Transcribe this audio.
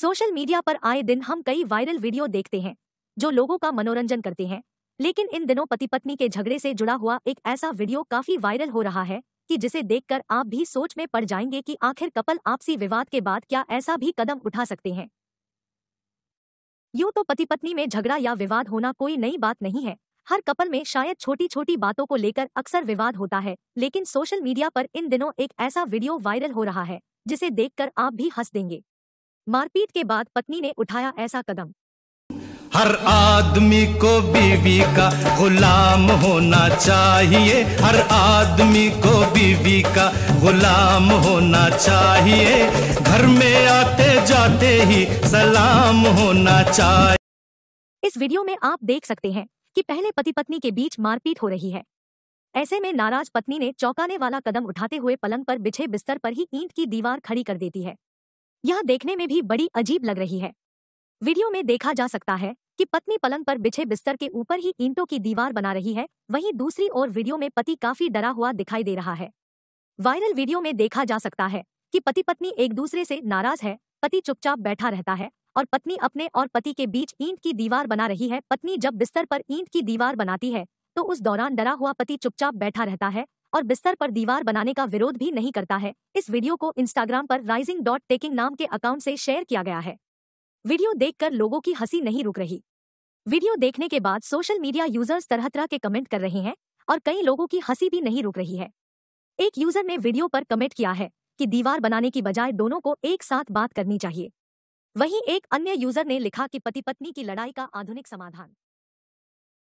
social media पर आए दिन हम कई वायरल वीडियो देखते हैं जो लोगों का मनोरंजन करते हैं लेकिन इन दिनों पति पत्नी के झगड़े से जुड़ा हुआ एक ऐसा वीडियो काफी वायरल हो रहा है कि जिसे देखकर आप भी सोच में पड़ जाएंगे कि आखिर कपल आपसी विवाद के बाद क्या ऐसा भी कदम उठा सकते हैं यूं तो पति पत्नी में झगड़ा या विवाद होना कोई नई बात नहीं है हर कपल में शायद छोटी छोटी बातों को लेकर अक्सर विवाद होता है लेकिन सोशल मीडिया पर इन दिनों एक ऐसा वीडियो वायरल हो रहा है जिसे देखकर आप भी हंस देंगे मारपीट के बाद पत्नी ने उठाया ऐसा कदम हर आदमी को बीवी का गुलाम होना चाहिए हर आदमी को बीवी का गुलाम होना चाहिए घर में आते जाते ही सलाम होना चाहिए इस वीडियो में आप देख सकते हैं कि पहले पति पत्नी के बीच मारपीट हो रही है ऐसे में नाराज पत्नी ने चौंकाने वाला कदम उठाते हुए पलंग पर बिछे बिस्तर पर ही ईंट की दीवार खड़ी कर देती है यह देखने में भी बड़ी अजीब लग रही है वीडियो में देखा जा सकता है कि पत्नी पलंग पर बिछे बिस्तर के ऊपर ही ईंटों की दीवार बना रही है वहीं दूसरी ओर वीडियो में पति काफी डरा हुआ दिखाई दे रहा है वायरल वीडियो में देखा जा सकता है कि पति पत्नी एक दूसरे से नाराज है पति चुपचाप बैठा रहता है और पत्नी अपने और पति के बीच ईंट की दीवार बना रही है पत्नी जब बिस्तर पर ईंट की दीवार बनाती है तो उस दौरान डरा हुआ पति चुपचाप बैठा रहता है और बिस्तर पर दीवार बनाने का विरोध भी नहीं करता है इस वीडियो को इंस्टाग्राम पर राइजिंग डॉट टेकिंग नाम के अकाउंट से शेयर किया गया है वीडियो देखकर लोगों की हंसी नहीं रुक रही वीडियो देखने के बाद सोशल मीडिया यूजर्स तरह तरह के कमेंट कर रहे हैं और कई लोगों की हंसी भी नहीं रुक रही है एक यूजर ने वीडियो पर कमेंट किया है कि दीवार बनाने की बजाय दोनों को एक साथ बात करनी चाहिए वहीं एक अन्य यूजर ने लिखा कि पति पत्नी की लड़ाई का आधुनिक समाधान